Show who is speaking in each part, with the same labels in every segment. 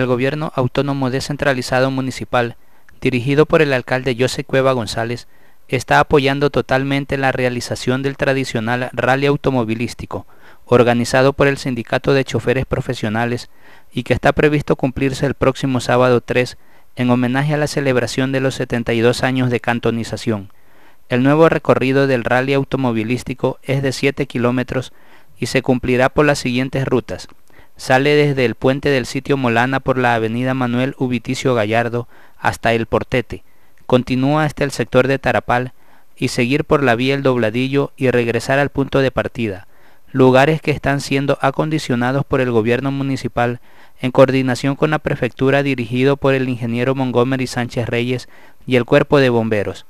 Speaker 1: el gobierno autónomo descentralizado municipal, dirigido por el alcalde José Cueva González, está apoyando totalmente la realización del tradicional rally automovilístico, organizado por el Sindicato de Choferes Profesionales y que está previsto cumplirse el próximo sábado 3 en homenaje a la celebración de los 72 años de cantonización. El nuevo recorrido del rally automovilístico es de 7 kilómetros y se cumplirá por las siguientes rutas. Sale desde el puente del sitio Molana por la avenida Manuel Ubiticio Gallardo hasta el Portete, continúa hasta el sector de Tarapal y seguir por la vía El Dobladillo y regresar al punto de partida, lugares que están siendo acondicionados por el gobierno municipal en coordinación con la prefectura dirigido por el ingeniero Montgomery Sánchez Reyes y el cuerpo de bomberos.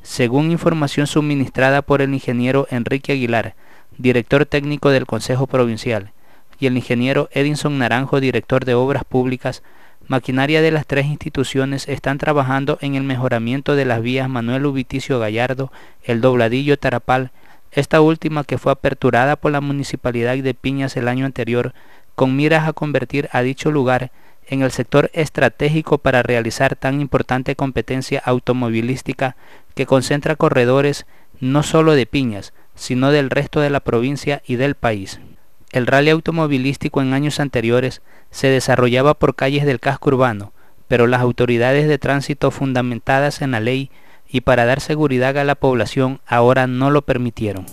Speaker 1: Según información suministrada por el ingeniero Enrique Aguilar, director técnico del Consejo Provincial, y el ingeniero Edinson Naranjo, director de Obras Públicas, maquinaria de las tres instituciones están trabajando en el mejoramiento de las vías Manuel Ubiticio Gallardo, el Dobladillo Tarapal, esta última que fue aperturada por la Municipalidad de Piñas el año anterior, con miras a convertir a dicho lugar en el sector estratégico para realizar tan importante competencia automovilística que concentra corredores no solo de Piñas, sino del resto de la provincia y del país. El rally automovilístico en años anteriores se desarrollaba por calles del casco urbano, pero las autoridades de tránsito fundamentadas en la ley y para dar seguridad a la población ahora no lo permitieron.